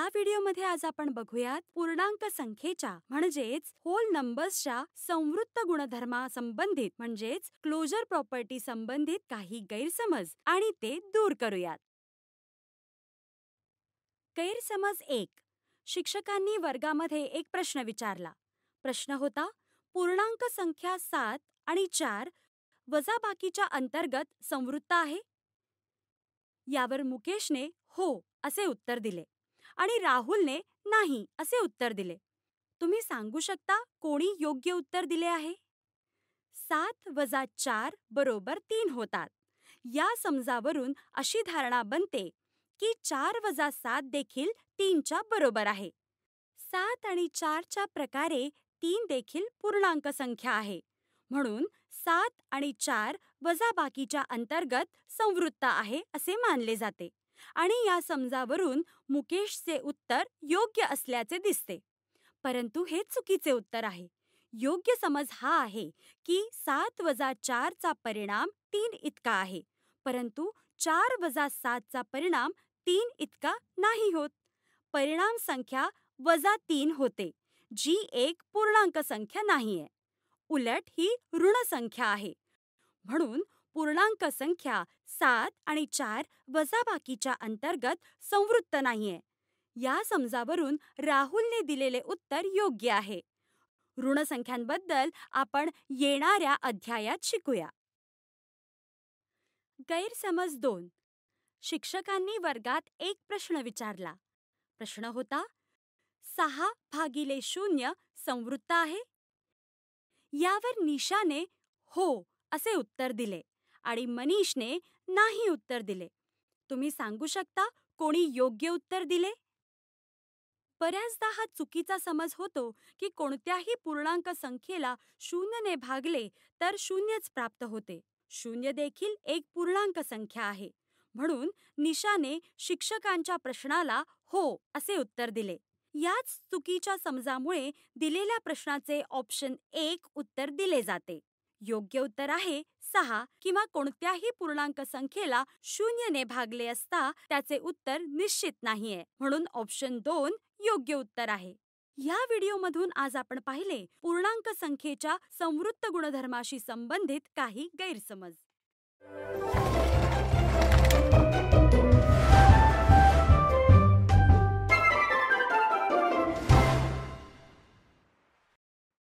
या व्हिडिओमध्ये आज आपण बघूयात पूर्णांक संख्येच्या म्हणजेच होल नंबर्सच्या संवृत्त गुणधर्मा संबंधित म्हणजेच क्लोजर प्रॉपर्टी संबंधित काही गैरसमज आणि ते दूर करूयात गैरसमज एक शिक्षकांनी वर्गामध्ये एक प्रश्न विचारला प्रश्न होता पूर्णांक संख्या सात आणि चार वजाबाकीच्या अंतर्गत संवृत्त आहे यावर मुकेशने हो असे उत्तर दिले आणि राहुलने नाही असे उत्तर दिले तुम्ही सांगू शकता कोणी योग्य उत्तर दिले आहे सात वजा चार बरोबर तीन होतात या समजावरून अशी धारणा बनते की चार वजा सात देखील तीनच्या बरोबर आहे सात आणि चारच्या प्रकारे तीन देखील पूर्णांक संख्या आहे म्हणून सात आणि चार वजा बाकीच्या अंतर्गत संवृत्त आहे असे मानले जाते आणि या समजावरून मुकेशचे उत्तर योग्य असल्याचे दिसते परंतु हे चुकीचे उत्तर आहे योग्य समज हा आहे की सात वजा चारचा परिणाम तीन इतका आहे परंतु चार वजा सातचा परिणाम तीन इतका नाही होत परिणाम संख्या वजा तीन होते जी एक पूर्णांक संख्या नाहीये उलट ही ऋण संख्या आहे म्हणून पूर्णांक संख्या सात आणि चार वजाबाकीच्या अंतर्गत संवृत्त नाहीये या समजावरून राहुलने दिलेले उत्तर योग्य आहे ऋणसंख्यांबद्दल आपण येणाऱ्या अध्यायात शिकूया गैरसमज दोन शिक्षकांनी वर्गात एक प्रश्न विचारला प्रश्न होता सहा भागिले शून्य संवृत्त आहे यावर निशाने हो असे उत्तर दिले आणि मनीषने नाही उत्तर दिले तुम्ही सांगू शकता कोणी योग्य उत्तर दिले बऱ्याचदा हा चुकीचा समज होतो की कोणत्याही पूर्णांक संख्येला शून्यने भागले तर शून्यच प्राप्त होते शून्य देखील एक पूर्णांक संख्या आहे म्हणून निशाने शिक्षकांच्या प्रश्नाला हो असे उत्तर दिले याच चुकीच्या समजामुळे दिलेल्या प्रश्नाचे ऑप्शन एक उत्तर दिले जाते योग्य उत्तर आहे सहा किंवा कोणत्याही पूर्णांक संख्येला ने भागले असता त्याचे उत्तर निश्चित नाहीये म्हणून ऑप्शन दोन योग्य उत्तर आहे या व्हिडिओमधून आज आपण पाहिले पूर्णांक संख्येच्या संवृत्त गुणधर्माशी संबंधित काही गैरसमज